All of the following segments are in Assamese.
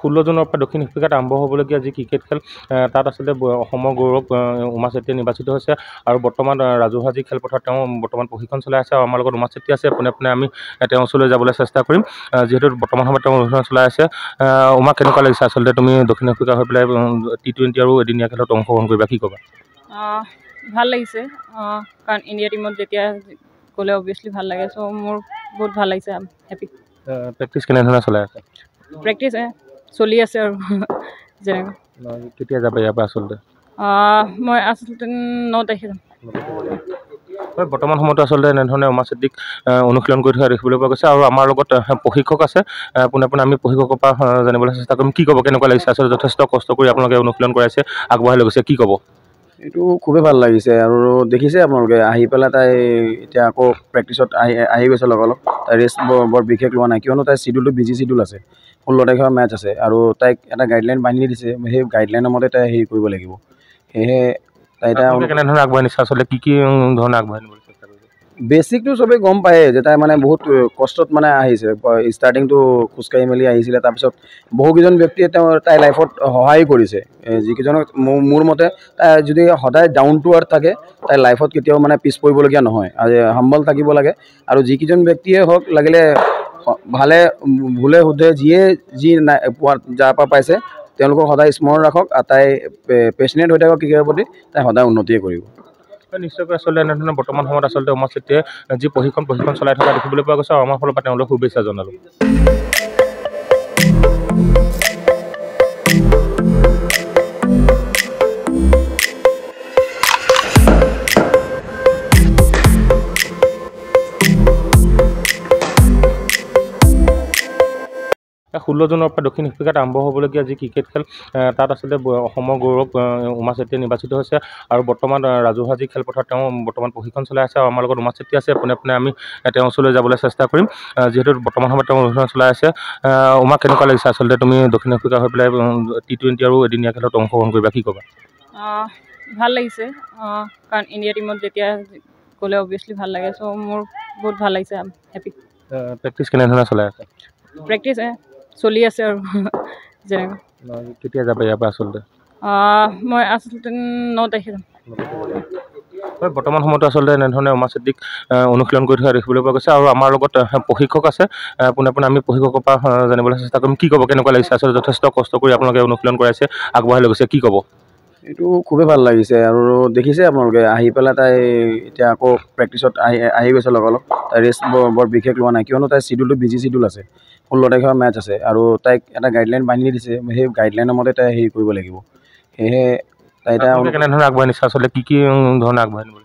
ষোল্ল জুনৰ পৰা দক্ষিণ আফ্ৰিকাত আৰম্ভ হ'বলগীয়া যি ক্ৰিকেট খেল তাত আচলতে অসমৰ গৌৰৱ উমা চেত্ৰীয়ে নিৰ্বাচিত হৈছে আৰু বৰ্তমান ৰাজহুৱা যি খেলপথাৰত তেওঁ বৰ্তমান প্ৰশিক্ষণ চলাই আছে আৰু আমাৰ লগত উমা চেত্ৰী আছে পোনে পোনে আমি তেওঁৰ ওচৰলৈ যাবলৈ চেষ্টা কৰিম যিহেতু বৰ্তমান সময়ত তেওঁ অনুশীলন চলাই আছে উমা কেনেকুৱা লাগিছে আচলতে তুমি দক্ষিণ আফ্ৰিকা হৈ পেলাই টি টুৱেণ্টি আৰু এদিনীয়া খেলত অংশগ্ৰহণ কৰিবা কি ক'বা ভাল লাগিছে কাৰণ ইণ্ডিয়া টীমত যেতিয়া গ'লে অভিয়াছলি ভাল লাগে চ' মোৰ বহুত ভাল লাগিছে হেপী প্ৰেক্টিছ কেনেধৰণে চলাই আছে প্ৰেক্টিছ চলি আছে আৰু কেতিয়া যাব ইয়াৰ পৰা আচলতে মই আচলতে ন তাৰিখে যাম হয় বৰ্তমান সময়তো আচলতে এনেধৰণে উমা চেদ্দিক অনুশীলন কৰি থকা দেখিবলৈ পোৱা গৈছে আৰু আমাৰ লগত প্ৰশিক্ষক আছে পোনে পোনে আমি প্ৰশিক্ষকৰ পৰা জানিবলৈ চেষ্টা কৰিম কি ক'ব কেনেকুৱা লাগিছে আচলতে যথেষ্ট কষ্ট কৰি আপোনালোকে অনুশীলন কৰাইছে আগবঢ়াই লৈ গৈছে কি ক'ব এইটো খুবেই ভাল লাগিছে আৰু দেখিছে আপোনালোকে আহি পেলাই তাই এতিয়া আকৌ প্ৰেক্টিছত আহি আহি গৈছে লগ অলপ তাই ৰেষ্ট বৰ বৰ বিশেষ লোৱা নাই কিয়নো তাইৰ চিডিউলটো বিজি চিডিউল আছে ষোল্ল তাৰিখৰ মেচ আছে আৰু তাইক এটা গাইডলাইন বান্ধি দিছে সেই গাইডলাইনৰ মতে তাই হেৰি কৰিব লাগিব সেয়েহে তাই এতিয়া কেনেধৰণে আগবঢ়াই নিছে আচলতে কি কি ধৰণে আগবঢ়াই নিব বেচিকটো চবেই গম পায়ে যে তাই মানে বহুত কষ্টত মানে আহিছে ষ্টাৰ্টিংটো খোজকাঢ়ি মেলি আহিছিলে তাৰপিছত বহুকেইজন ব্যক্তিয়ে তেওঁ তাই লাইফত সহায় কৰিছে যিকেইজনক মোৰ মোৰ মতে তাই যদি সদায় ডাউন টু আৰ্থ থাকে তাই লাইফত কেতিয়াও মানে পিছ পৰিবলগীয়া নহয় আজি সম্বল থাকিব লাগে আৰু যিকেইজন ব্যক্তিয়ে হওক লাগিলে ভালে ভুলে সুধে যিয়ে যি নাই পোৱা যাৰ পৰা পাইছে তেওঁলোকক সদায় স্মৰণ ৰাখক আৰু তাই পেচনেট হৈ থাকক ক্ৰিকেটৰ প্ৰতি তাই সদায় উন্নতিয়ে কৰিব নিশ্চয়কৈ আচলতে এনেধৰণৰ বৰ্তমান সময়ত আচলতে উমা চেত্ৰীয়ে যি প্ৰশিক্ষণ প্ৰশিক্ষণ চলাই থকা দেখিবলৈ পোৱা গৈছে আৰু আমাৰ ফালৰ পৰা তেওঁলোকক শুভেচ্ছা জনালোঁ ষোল্ল জুনৰ পৰা দক্ষিণ আফ্ৰিকাত আৰম্ভ হ'বলগীয়া যি ক্ৰিকেট খেল তাত আচলতে অসমৰ গৌৰৱ উমা চেত্ৰীয়ে নিৰ্বাচিত হৈছে আৰু বৰ্তমান ৰাজহুৱা যি খেলপথাৰত তেওঁ বৰ্তমান প্ৰশিক্ষণ চলাই আছে আৰু আমাৰ লগত উমা চেত্ৰী আছে পোনে পোনে আমি তেওঁৰ ওচৰলৈ যাবলৈ চেষ্টা কৰিম যিহেতু বৰ্তমান সময়ত তেওঁ অনুশীলন চলাই আছে উমাক কেনেকুৱা লাগিছে আচলতে তুমি দক্ষিণ আফ্ৰিকা হৈ পেলাই টি টুৱেণ্টি আৰু এদিনীয়া খেলত অংশগ্ৰহণ কৰিবা কি ক'বা ভাল লাগিছে কাৰণ ইণ্ডিয়া টীমত যেতিয়া গ'লে অভিয়াছলি ভাল লাগে চ' মোৰ বহুত ভাল লাগিছে হেপী প্ৰেক্টিছ কেনেধৰণে চলাই আছে প্ৰেক্টিছ চলি আছে আৰু কেতিয়া যাবা ইয়াৰ পৰা আচলতে ন তাৰিখে হয় বৰ্তমান সময়তো আচলতে এনেধৰণে উমা চেদ্দিক অনুশীলন কৰি থকা দেখিবলৈ পোৱা গৈছে আৰু আমাৰ লগত প্ৰশিক্ষক আছে পোনে পোনে আমি প্ৰশিক্ষকৰ পৰা জানিবলৈ চেষ্টা কৰিম কি ক'ব কেনেকুৱা লাগিছে আচলতে যথেষ্ট কষ্ট কৰি আপোনালোকে অনুশীলন কৰাইছে আগবঢ়াই লৈ গৈছে কি ক'ব এইটো খুবেই ভাল লাগিছে আৰু দেখিছে আপোনালোকে আহি পেলাই তাই এতিয়া আকৌ প্ৰেক্টিছত আহি আহি গৈছে লগ অলপ তাই ৰেষ্ট বৰ বৰ বিশেষ লোৱা নাই কিয়নো তাইৰ চিডিউলটো বিজি চিডিউল আছে ষোল্ল তাৰিখৰ মেটছ আছে আৰু তাইক এটা গাইডলাইন বান্ধি দিছে সেই গাইডলাইনৰ মতে তাই হেৰি কৰিব লাগিব সেয়েহে তাই এতিয়া কেনেধৰণে আগবঢ়াই নিছে আচলতে কি কি ধৰণে আগবঢ়াই নিব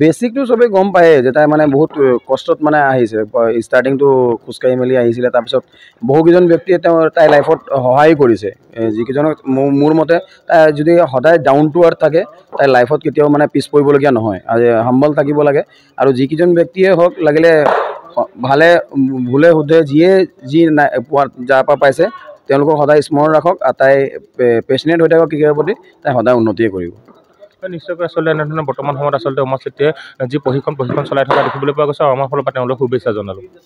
বেচিকটো চবেই গম পায়ে যে তাই মানে বহুত কষ্টত মানে আহিছে ষ্টাৰ্টিংটো খোজকাঢ়ি মেলি আহিছিলে তাৰপিছত বহুকেইজন ব্যক্তিয়ে তেওঁ তাই লাইফত সহায় কৰিছে যিকেইজনক মোৰ মতে তাই যদি সদায় ডাউন টু আৰ্থ থাকে তাইৰ লাইফত কেতিয়াও মানে পিছ পৰিবলগীয়া নহয় আজি সম্বল থাকিব লাগে আৰু যিকেইজন ব্যক্তিয়ে হওক লাগিলে ভালে ভুলে সোধে যিয়ে যি নাই পোৱা যাৰ পৰা পাইছে তেওঁলোকক সদায় স্মৰণ ৰাখক আৰু তাই পেচনেট হৈ থাকক ক্ৰিকেটৰ প্ৰতি তাই সদায় উন্নতিয়ে কৰিব নিশ্চয়কৈ আচলতে এনেধৰণৰ বৰ্তমান সময়ত আচলতে উমা চেত্ৰীয়ে যি প্ৰশিক্ষণ প্ৰশিক্ষণ চলাই থকা দেখিবলৈ পোৱা গৈছে আৰু আমাৰ ফালৰ পৰা তেওঁলোকক শুভেচ্ছা জনালোঁ